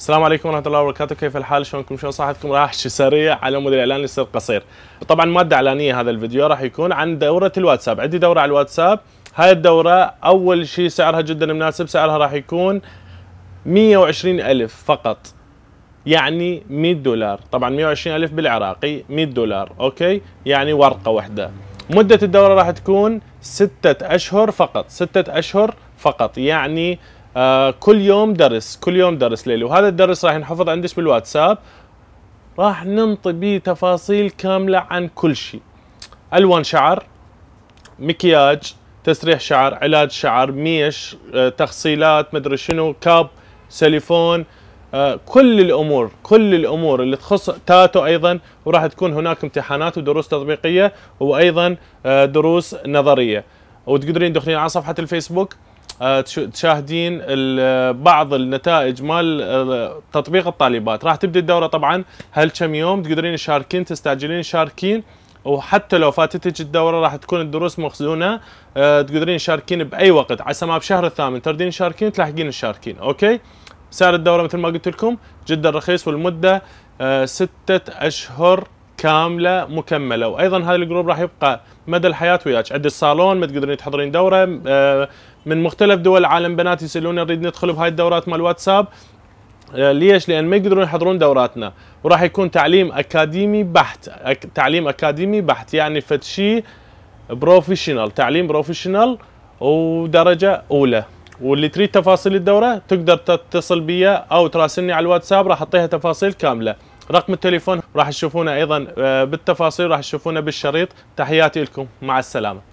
السلام عليكم ورحمه الله وبركاته كيف الحال شلونكم شلون صحتكم راح شي سريع على مود الاعلان يصير قصير طبعا ماده اعلانيه هذا الفيديو راح يكون عن دوره الواتساب عندي دوره على الواتساب هاي الدوره اول شيء سعرها جدا مناسب سعرها راح يكون 120 ألف فقط يعني 100 دولار طبعا 120 ألف بالعراقي 100 دولار أوكي يعني ورقة واحدة مدة الدورة راح تكون ستة أشهر فقط ستة أشهر فقط يعني آه كل يوم درس كل يوم درس ليلي وهذا الدرس راح ينحفظ عندك بالواتساب راح ننطي به تفاصيل كاملة عن كل شيء ألوان شعر مكياج تسريح شعر علاج شعر ميش آه، مدري شنو كاب سيليفون آه، كل الامور كل الامور اللي تخص تاتو ايضا وراح تكون هناك امتحانات ودروس تطبيقيه وايضا آه، دروس نظريه وتقدرين تدخلين على صفحه الفيسبوك آه، تشاهدين بعض النتائج مال آه، تطبيق الطالبات راح تبدا الدوره طبعا هالكم يوم تقدرين تشاركين تستعجلين تشاركين وحتى لو فاتتك الدوره راح تكون الدروس مخزونه أه تقدرين تشاركين باي وقت عسى ما بشهر الثامن تردين تشاركين تلاحقين تشاركين اوكي سعر الدوره مثل ما قلت لكم جدا رخيص والمده أه ستة اشهر كامله مكمله وايضا هذا الجروب راح يبقى مدى الحياه وياك عند الصالون ما تقدرين تحضرين دوره آه، من مختلف دول العالم بنات يسالون نريد ندخل بهاي الدورات مال واتساب آه، ليش؟ لان ما يقدرون يحضرون دوراتنا وراح يكون تعليم اكاديمي بحت تعليم اكاديمي بحت يعني فد شيء بروفيشنال تعليم بروفيشنال ودرجه اولى واللي تريد تفاصيل الدوره تقدر تتصل بي او تراسلني على الواتساب راح اعطيها تفاصيل كامله رقم التليفون راح تشوفونه ايضا آه، بالتفاصيل راح تشوفونه بالشريط تحياتي لكم مع السلامه